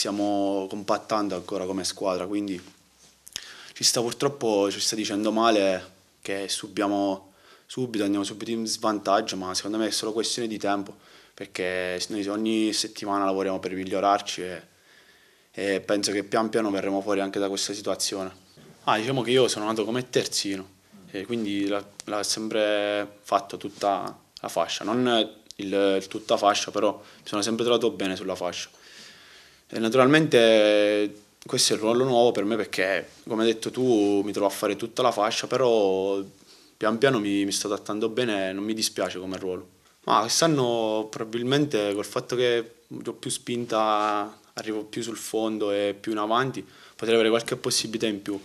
stiamo compattando ancora come squadra, quindi ci sta purtroppo, ci sta dicendo male che subiamo subito, andiamo subito in svantaggio, ma secondo me è solo questione di tempo, perché noi ogni settimana lavoriamo per migliorarci e, e penso che pian piano verremo fuori anche da questa situazione. Ah, diciamo che io sono nato come terzino, quindi l'ha sempre fatto tutta la fascia, non il, il tutta fascia, però mi sono sempre trovato bene sulla fascia naturalmente questo è il ruolo nuovo per me perché, come hai detto tu, mi trovo a fare tutta la fascia, però pian piano mi, mi sto adattando bene e non mi dispiace come ruolo. Ma quest'anno probabilmente col fatto che ho più spinta, arrivo più sul fondo e più in avanti, potrei avere qualche possibilità in più.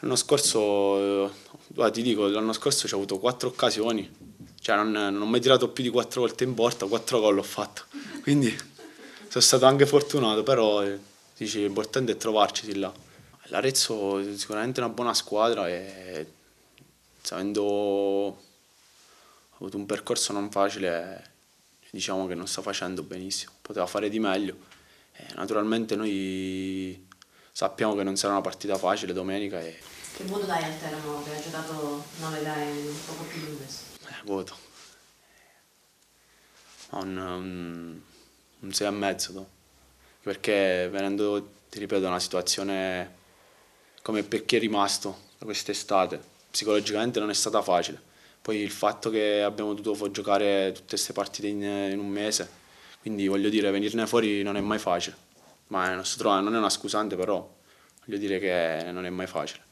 L'anno scorso, eh, ti dico, l'anno scorso ho avuto quattro occasioni, cioè non, non ho mai tirato più di quattro volte in porta, quattro gol ho fatto, quindi sono stato anche fortunato, però eh, dici, l'importante è trovarci di là. L'Arezzo è sicuramente una buona squadra e avendo avuto un percorso non facile diciamo che non sta facendo benissimo, poteva fare di meglio. E eh, naturalmente noi sappiamo che non sarà una partita facile domenica. E... Che voto dai al Teramo che ha giocato 9 gare un poco più lunghe? Eh, voto. Un, um un 6 e mezzo, perché venendo, ti ripeto, da una situazione come per chi è rimasto da quest'estate, psicologicamente non è stata facile. Poi il fatto che abbiamo dovuto giocare tutte queste partite in, in un mese, quindi voglio dire, venirne fuori non è mai facile, ma non, non è una scusante però, voglio dire che non è mai facile.